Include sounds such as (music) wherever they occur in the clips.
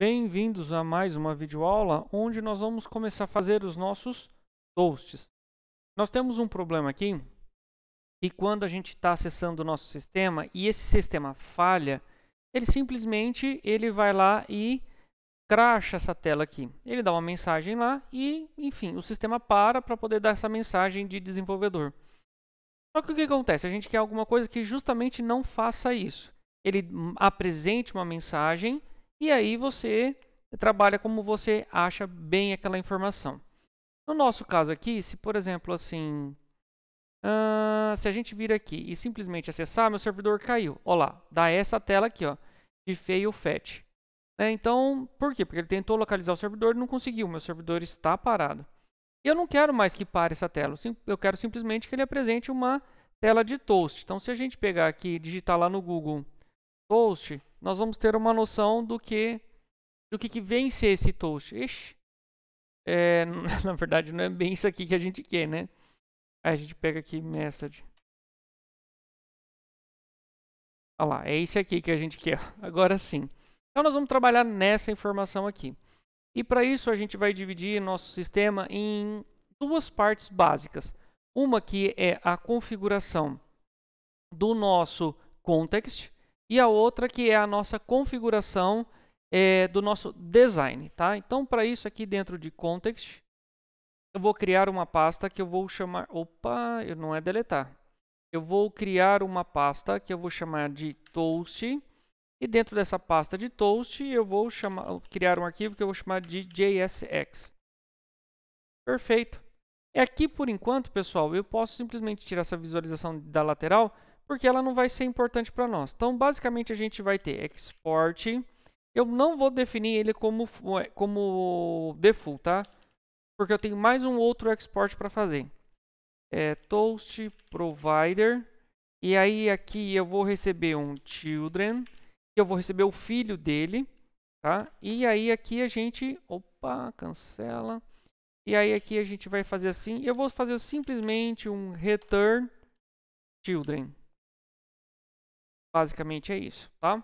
Bem-vindos a mais uma videoaula onde nós vamos começar a fazer os nossos toasts. Nós temos um problema aqui e quando a gente está acessando o nosso sistema e esse sistema falha, ele simplesmente ele vai lá e cracha essa tela aqui. Ele dá uma mensagem lá e, enfim, o sistema para para poder dar essa mensagem de desenvolvedor. Só que o que acontece? A gente quer alguma coisa que justamente não faça isso. Ele hum, apresente uma mensagem e aí você trabalha como você acha bem aquela informação. No nosso caso aqui, se por exemplo assim, uh, se a gente vir aqui e simplesmente acessar, meu servidor caiu. Olha lá, dá essa tela aqui, ó, de fail fetch. Né? Então, por quê? Porque ele tentou localizar o servidor e não conseguiu. Meu servidor está parado. Eu não quero mais que pare essa tela. Eu quero simplesmente que ele apresente uma tela de toast. Então, se a gente pegar aqui, digitar lá no Google toast, nós vamos ter uma noção do que do que, que vem ser esse toast. Ixi, é, (laughs) na verdade, não é bem isso aqui que a gente quer, né? Aí a gente pega aqui message. Olha lá, é esse aqui que a gente quer. (laughs) Agora sim. Então nós vamos trabalhar nessa informação aqui. E para isso a gente vai dividir nosso sistema em duas partes básicas. Uma que é a configuração do nosso context e a outra que é a nossa configuração é, do nosso design. Tá? Então, para isso aqui dentro de context, eu vou criar uma pasta que eu vou chamar... Opa, não é deletar. Eu vou criar uma pasta que eu vou chamar de toast. E dentro dessa pasta de toast, eu vou chamar, criar um arquivo que eu vou chamar de JSX. Perfeito. É aqui por enquanto, pessoal, eu posso simplesmente tirar essa visualização da lateral porque ela não vai ser importante para nós. Então, basicamente, a gente vai ter export. Eu não vou definir ele como, é, como default, tá? Porque eu tenho mais um outro export para fazer. É toast provider. E aí aqui eu vou receber um children. Eu vou receber o filho dele. Tá? E aí aqui a gente... Opa, cancela. E aí aqui a gente vai fazer assim. Eu vou fazer simplesmente um return children. Basicamente é isso, tá?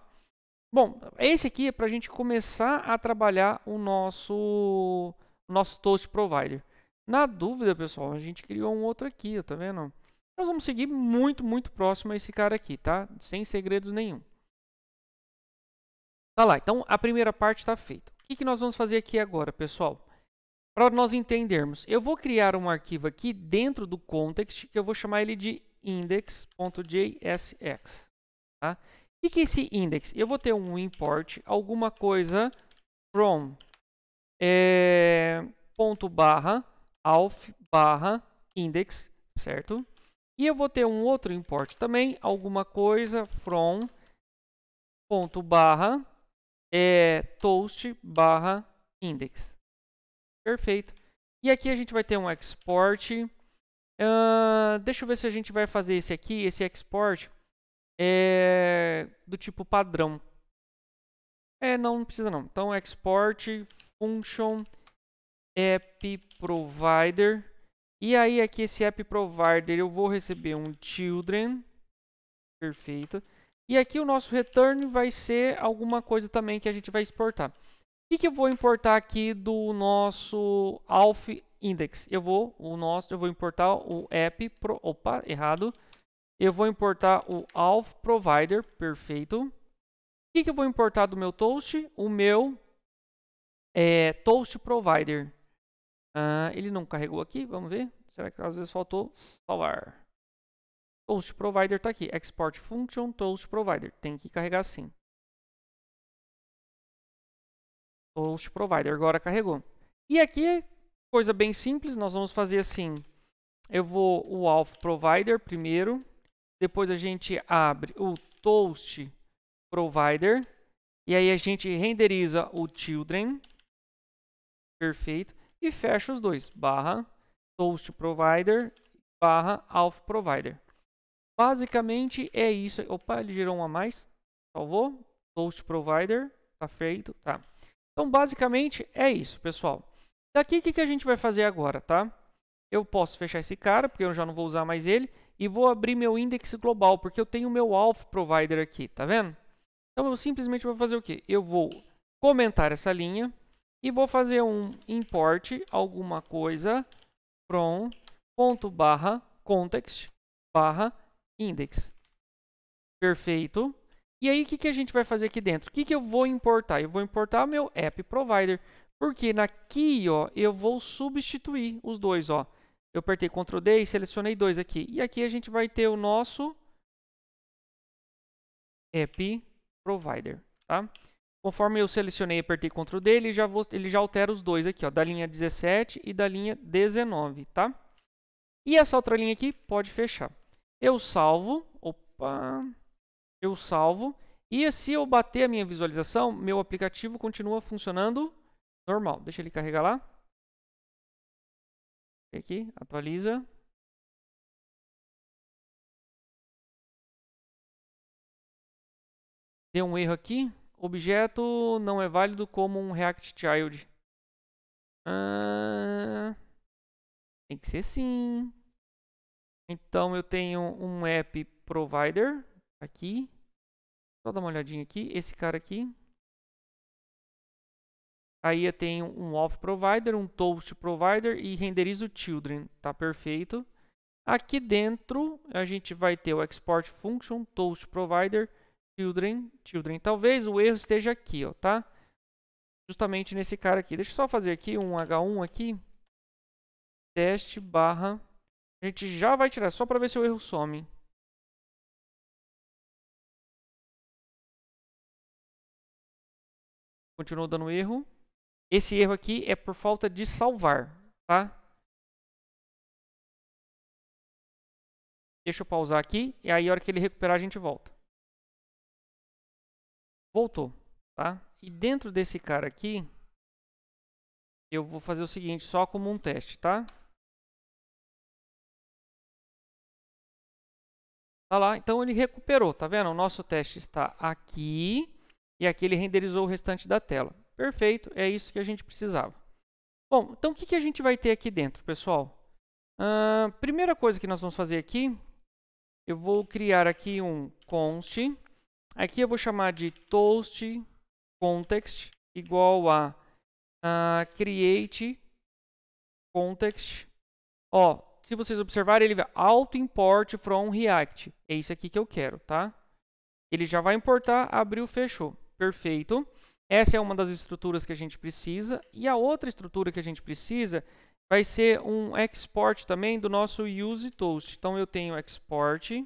Bom, esse aqui é para a gente começar a trabalhar o nosso, nosso Toast Provider. Na dúvida, pessoal, a gente criou um outro aqui, tá vendo? Nós vamos seguir muito, muito próximo a esse cara aqui, tá? Sem segredos nenhum. Tá lá, então a primeira parte está feita. O que, que nós vamos fazer aqui agora, pessoal? Para nós entendermos, eu vou criar um arquivo aqui dentro do context, que eu vou chamar ele de index.jsx. Tá? O que é esse index? Eu vou ter um import alguma coisa from é, ponto barra alf barra index, certo? E eu vou ter um outro import também, alguma coisa from ponto barra é, toast barra index. Perfeito. E aqui a gente vai ter um export. Uh, deixa eu ver se a gente vai fazer esse aqui, esse export é do tipo padrão. É, não, não precisa não. Então, export function app provider. E aí aqui esse app provider eu vou receber um children. Perfeito. E aqui o nosso return vai ser alguma coisa também que a gente vai exportar. O que, eu vou importar aqui do nosso alf index? Eu vou o nosso, eu vou importar o app pro, opa, errado. Eu vou importar o auth provider, perfeito. O que, que eu vou importar do meu toast? O meu é, toast provider. Ah, ele não carregou aqui, vamos ver. Será que às vezes faltou salvar? Toast provider está aqui. Export function toast provider. Tem que carregar sim. Toast provider. Agora carregou. E aqui, coisa bem simples, nós vamos fazer assim. Eu vou o auth provider primeiro. Depois a gente abre o toast provider. E aí a gente renderiza o children. Perfeito. E fecha os dois. Barra toast provider barra alpha provider. Basicamente é isso. Opa, ele gerou um a mais. Salvou. Toast provider. Tá feito. Tá. Então basicamente é isso, pessoal. Daqui o que, que a gente vai fazer agora, tá? Eu posso fechar esse cara, porque eu já não vou usar mais ele e vou abrir meu index global, porque eu tenho meu alpha provider aqui, tá vendo? Então eu simplesmente vou fazer o que Eu vou comentar essa linha e vou fazer um import alguma coisa from ponto barra context barra index. Perfeito. E aí o que, que a gente vai fazer aqui dentro? O que, que eu vou importar? Eu vou importar meu app provider, porque aqui ó, eu vou substituir os dois. Ó eu apertei Ctrl D e selecionei dois aqui. E aqui a gente vai ter o nosso App Provider. Tá? Conforme eu selecionei e apertei Ctrl D, ele já, vou, ele já altera os dois aqui, ó, da linha 17 e da linha 19. Tá? E essa outra linha aqui pode fechar. Eu salvo. Opa! Eu salvo. E se eu bater a minha visualização, meu aplicativo continua funcionando normal. Deixa ele carregar lá. Aqui, atualiza. Deu um erro aqui. Objeto não é válido como um React Child. Ah, tem que ser sim. Então eu tenho um app provider aqui. Só dar uma olhadinha aqui. Esse cara aqui. Aí eu tenho um off provider, um toast provider e renderizo children, tá perfeito. Aqui dentro a gente vai ter o export function, toast provider, children, children. Talvez o erro esteja aqui, ó, tá? Justamente nesse cara aqui. Deixa eu só fazer aqui um H1 aqui. Teste barra. A gente já vai tirar, só para ver se o erro some. Continuou dando erro. Esse erro aqui é por falta de salvar, tá? Deixa eu pausar aqui e aí a hora que ele recuperar a gente volta. Voltou, tá? E dentro desse cara aqui, eu vou fazer o seguinte, só como um teste, tá? Tá lá, então ele recuperou, tá vendo? O nosso teste está aqui e aqui ele renderizou o restante da tela. Perfeito, é isso que a gente precisava. Bom, então o que, que a gente vai ter aqui dentro, pessoal? Uh, primeira coisa que nós vamos fazer aqui, eu vou criar aqui um const. Aqui eu vou chamar de toast context igual a uh, create context. Ó, se vocês observarem, ele vai auto import from React. É isso aqui que eu quero, tá? Ele já vai importar, abriu, fechou. Perfeito. Essa é uma das estruturas que a gente precisa. E a outra estrutura que a gente precisa vai ser um export também do nosso use toast. Então eu tenho export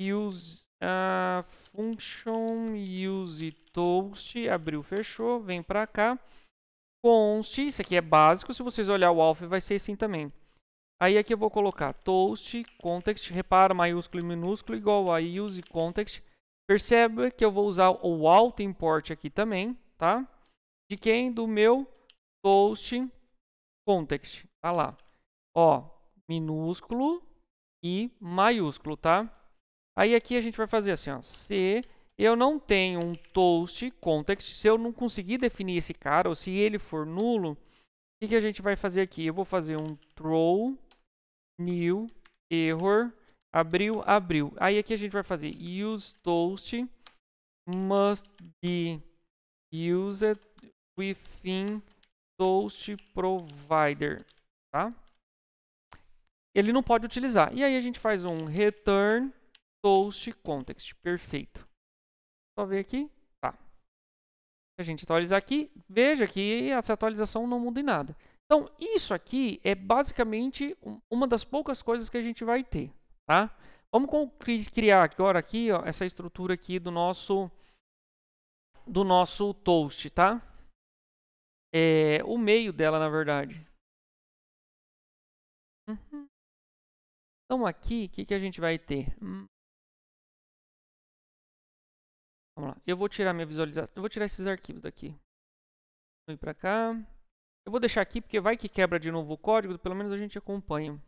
use uh, function use toast, abriu, fechou, vem para cá. Const, isso aqui é básico, se vocês olhar o alpha vai ser assim também. Aí aqui eu vou colocar toast, context, repara maiúsculo e minúsculo igual a use context. Perceba que eu vou usar o auto import aqui também, tá? De quem? Do meu toast context. Tá lá. Ó, minúsculo e maiúsculo, tá? Aí aqui a gente vai fazer assim, ó, se eu não tenho um toast context, se eu não conseguir definir esse cara, ou se ele for nulo, o que, que a gente vai fazer aqui? Eu vou fazer um throw new error abriu, abriu. Aí aqui a gente vai fazer use toast must be used within toast provider, tá? Ele não pode utilizar. E aí a gente faz um return toast context, perfeito. Só ver aqui, tá. A gente atualizar aqui, veja que essa atualização não muda em nada. Então, isso aqui é basicamente uma das poucas coisas que a gente vai ter, Tá? Vamos criar agora aqui ó, essa estrutura aqui do nosso do nosso toast, tá? É, o meio dela, na verdade. Uhum. Então aqui, o que, que a gente vai ter? Hum. Vamos lá. Eu vou tirar minha visualização. Eu vou tirar esses arquivos daqui. Vou ir para cá. Eu vou deixar aqui porque vai que quebra de novo o código, pelo menos a gente acompanha.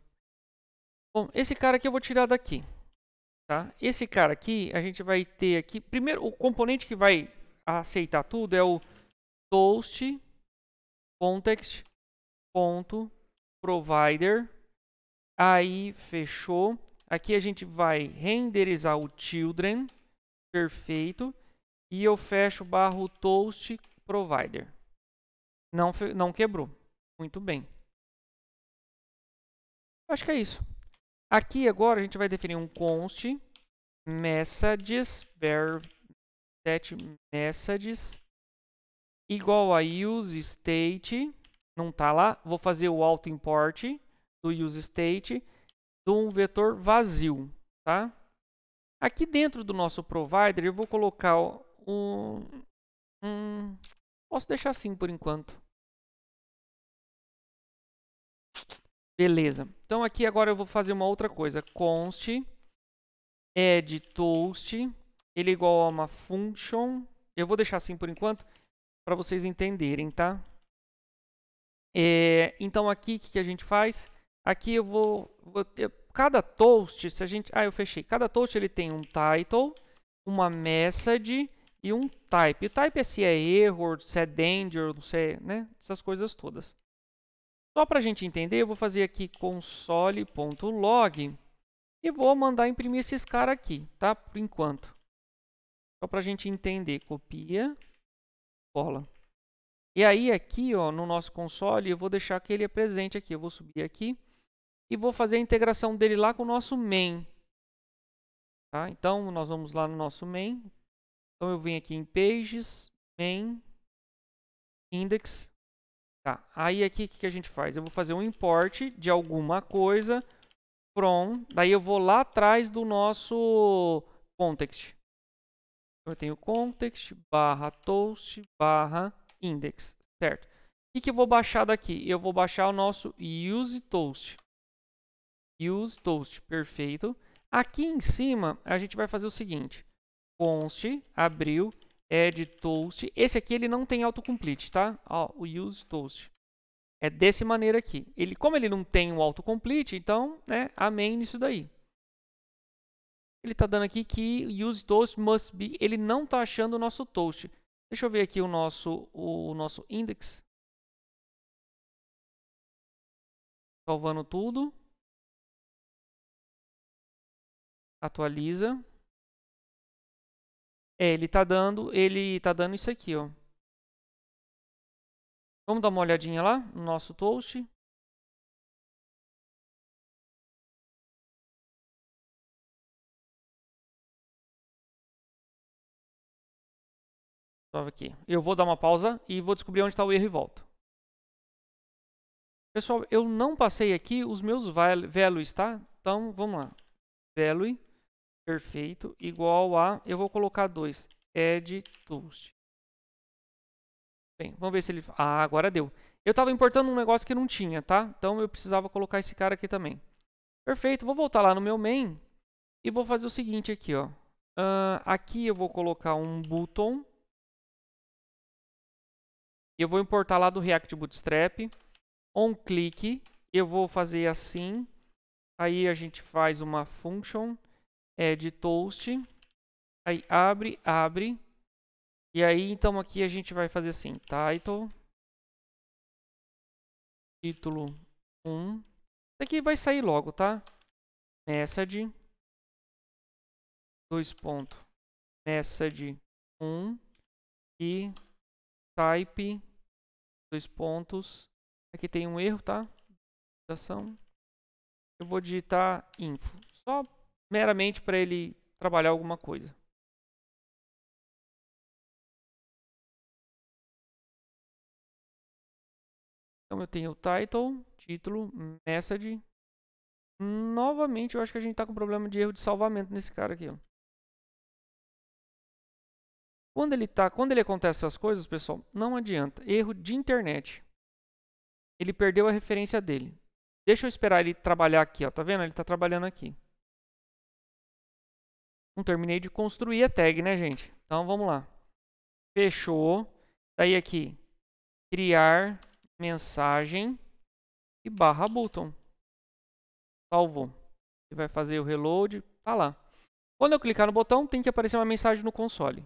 Bom, esse cara aqui eu vou tirar daqui. Tá? Esse cara aqui, a gente vai ter aqui... Primeiro, o componente que vai aceitar tudo é o toast context.provider. aí fechou aqui a gente vai renderizar o children perfeito e eu fecho barro toast provider não não quebrou muito bem acho que é isso Aqui agora a gente vai definir um const messages ver set messages igual a use state não está lá, vou fazer o auto import do use state de um vetor vazio, tá? Aqui dentro do nosso provider eu vou colocar um, um posso deixar assim por enquanto. Beleza. Então aqui agora eu vou fazer uma outra coisa. Const add toast ele é igual a uma function. Eu vou deixar assim por enquanto para vocês entenderem, tá? É, então aqui o que, que, a gente faz? Aqui eu vou, vou cada toast, se a gente, ah, eu fechei. Cada toast ele tem um title, uma message e um type. O type é se é error, se é danger, não sei, né? Essas coisas todas. Só para a gente entender, eu vou fazer aqui console.log e vou mandar imprimir esses caras aqui, tá? Por enquanto. Só para a gente entender. Copia, cola. E aí aqui, ó, no nosso console, eu vou deixar que ele é presente aqui. Eu vou subir aqui e vou fazer a integração dele lá com o nosso main. Tá? Então, nós vamos lá no nosso main. Então, eu venho aqui em pages, main, index, Tá, aí aqui o que, que a gente faz? Eu vou fazer um import de alguma coisa from, daí eu vou lá atrás do nosso context. Eu tenho context barra toast barra index, certo? O que, que eu vou baixar daqui? Eu vou baixar o nosso use toast. Use toast, perfeito. Aqui em cima a gente vai fazer o seguinte. Const, abriu, add toast. Esse aqui ele não tem autocomplete, tá? Ó, o use toast. É desse maneira aqui. Ele, como ele não tem o autocomplete, então, né, amém nisso daí. Ele está dando aqui que use toast must be. Ele não está achando o nosso toast. Deixa eu ver aqui o nosso, o nosso index. Salvando tudo. Atualiza. É, ele tá dando, ele tá dando isso aqui, ó. Vamos dar uma olhadinha lá no nosso toast. Aqui. Eu vou dar uma pausa e vou descobrir onde está o erro e volto. Pessoal, eu não passei aqui os meus values, tá? Então, vamos lá. Value Perfeito. Igual a, eu vou colocar 2, add toast. Bem, vamos ver se ele... Ah, agora deu. Eu estava importando um negócio que não tinha, tá? Então eu precisava colocar esse cara aqui também. Perfeito, vou voltar lá no meu main e vou fazer o seguinte aqui, ó. Uh, aqui eu vou colocar um button. Eu vou importar lá do React Bootstrap. On click, eu vou fazer assim. Aí a gente faz uma function é, Edit toast, aí abre, abre, e aí então aqui a gente vai fazer assim, title, tá? então, título 1, isso aqui vai sair logo, tá? Message, dois pontos, message 1 e type, dois pontos, aqui tem um erro, tá? Eu vou digitar info, só meramente para ele trabalhar alguma coisa. Então eu tenho o title, título, message. Novamente eu acho que a gente está com problema de erro de salvamento nesse cara aqui. Quando ele tá, quando ele acontece essas coisas, pessoal, não adianta. Erro de internet. Ele perdeu a referência dele. Deixa eu esperar ele trabalhar aqui, ó. Tá vendo? Ele está trabalhando aqui. Não terminei de construir a tag, né, gente? Então, vamos lá. Fechou. Daí tá aqui, criar mensagem e barra button. Salvou. Ele vai fazer o reload. Tá lá. Quando eu clicar no botão, tem que aparecer uma mensagem no console.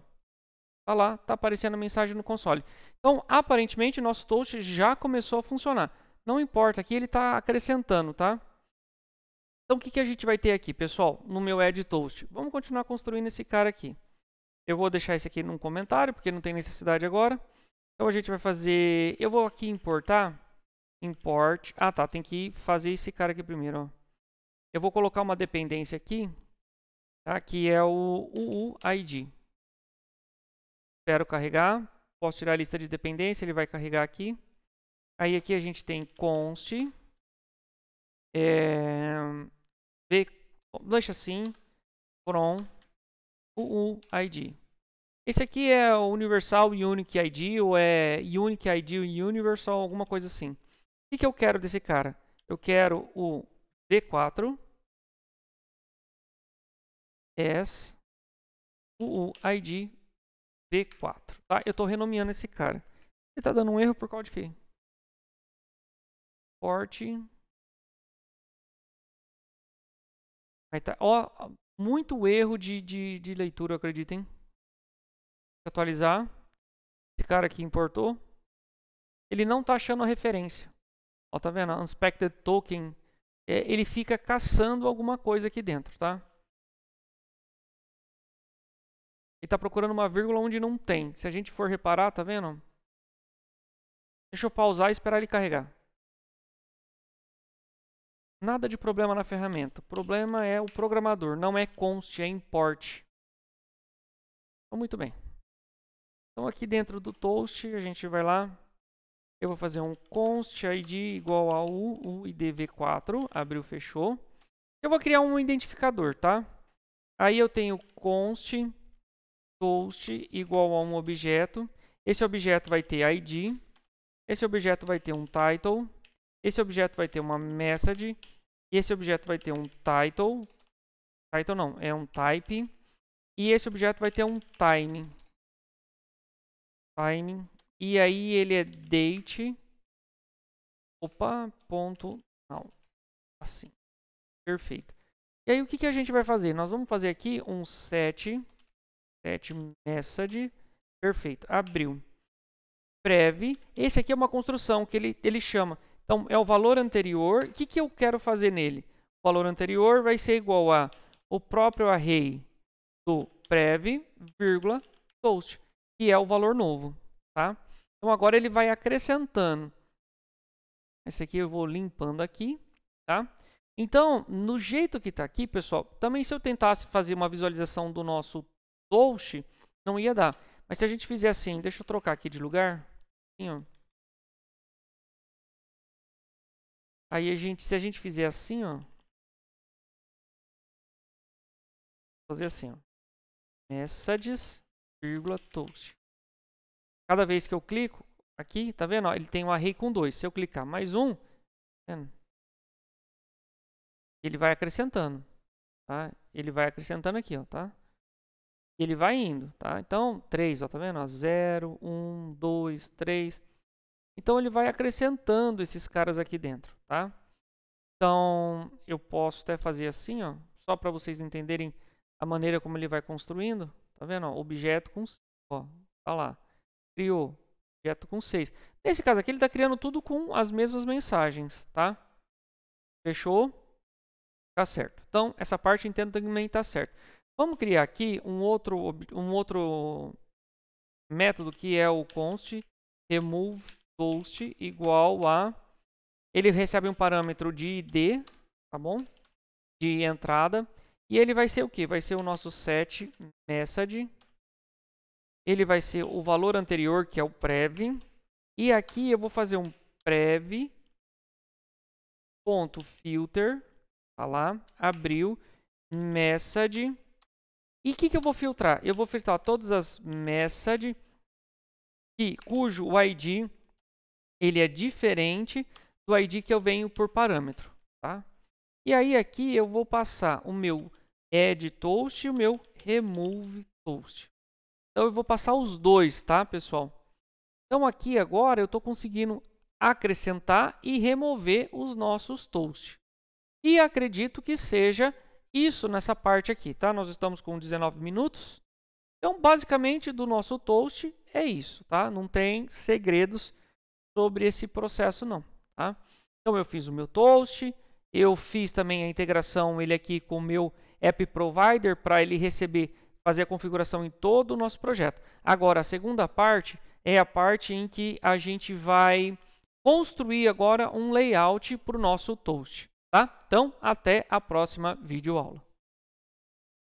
Tá lá, tá aparecendo a mensagem no console. Então, aparentemente, nosso toast já começou a funcionar. Não importa, aqui ele está acrescentando, tá? Então, o que, que a gente vai ter aqui, pessoal, no meu Add Toast? Vamos continuar construindo esse cara aqui. Eu vou deixar esse aqui num comentário, porque não tem necessidade agora. Então, a gente vai fazer... Eu vou aqui importar. Import... Ah, tá. Tem que fazer esse cara aqui primeiro, ó. Eu vou colocar uma dependência aqui, tá? que é o UUID. Espero carregar. Posso tirar a lista de dependência, ele vai carregar aqui. Aí aqui a gente tem const... É v, deixa assim, from UUID. Esse aqui é o Universal Unique ID, ou é Unique ID Universal, alguma coisa assim. O que eu quero desse cara? Eu quero o V4 S UUID V4. Tá? Eu estou renomeando esse cara. Ele está dando um erro por causa de quê? Porte Aí tá. Ó, muito erro de, de, de leitura, acreditem. Atualizar. Esse cara aqui importou. Ele não tá achando a referência. Ó, tá vendo? Unspected token. É, ele fica caçando alguma coisa aqui dentro, tá? Ele tá procurando uma vírgula onde não tem. Se a gente for reparar, tá vendo? Deixa eu pausar e esperar ele carregar. Nada de problema na ferramenta. O problema é o programador, não é const, é import. Então, muito bem. Então aqui dentro do toast, a gente vai lá. Eu vou fazer um const id igual ao uidv4, abriu, fechou. Eu vou criar um identificador, tá? Aí eu tenho const toast igual a um objeto. Esse objeto vai ter id. Esse objeto vai ter um title. Esse objeto vai ter uma message. E esse objeto vai ter um title. Title não, é um type. E esse objeto vai ter um time. Time. E aí ele é date. Opa, ponto. Não. Assim. Perfeito. E aí o que, que a gente vai fazer? Nós vamos fazer aqui um set. Set message. Perfeito. Abriu. breve. Esse aqui é uma construção que ele, ele chama. Então, é o valor anterior. O que, que eu quero fazer nele? O valor anterior vai ser igual a o próprio array do prev, vírgula, toast, que é o valor novo. Tá? Então, agora ele vai acrescentando. Esse aqui eu vou limpando aqui. Tá? Então, no jeito que está aqui, pessoal, também se eu tentasse fazer uma visualização do nosso toast, não ia dar. Mas se a gente fizer assim, deixa eu trocar aqui de lugar. ó. Aí a gente, se a gente fizer assim, ó. Fazer assim, ó. Messages, toast. Cada vez que eu clico aqui, tá vendo? Ó, ele tem um array com dois. Se eu clicar mais um, tá ele vai acrescentando, tá? Ele vai acrescentando aqui, ó, tá? Ele vai indo, tá? Então, 3, ó, tá vendo? 0, 1, 2, 3. Então, ele vai acrescentando esses caras aqui dentro tá? Então, eu posso até fazer assim, ó, só para vocês entenderem a maneira como ele vai construindo. Tá vendo? Ó, objeto com 6. ó, tá lá. Criou objeto com 6. Nesse caso aqui, ele está criando tudo com as mesmas mensagens, tá? Fechou? Tá certo. Então, essa parte entendo também tá certo. Vamos criar aqui um outro, um outro método que é o const remove toast igual a ele recebe um parâmetro de ID, tá bom? De entrada. E ele vai ser o que? Vai ser o nosso set message. Ele vai ser o valor anterior, que é o prev. E aqui eu vou fazer um prev ponto filter, tá lá, abriu message. E o que, que eu vou filtrar? Eu vou filtrar todas as message cujo ID ele é diferente do ID que eu venho por parâmetro. Tá? E aí aqui eu vou passar o meu add toast e o meu remove toast. Então eu vou passar os dois, tá, pessoal? Então aqui agora eu estou conseguindo acrescentar e remover os nossos toast. E acredito que seja isso nessa parte aqui, tá? Nós estamos com 19 minutos. Então, basicamente, do nosso toast é isso, tá? Não tem segredos sobre esse processo, não. Tá? Então eu fiz o meu toast, eu fiz também a integração ele aqui com o meu app provider para ele receber, fazer a configuração em todo o nosso projeto. Agora a segunda parte é a parte em que a gente vai construir agora um layout para o nosso toast. Tá? Então até a próxima videoaula.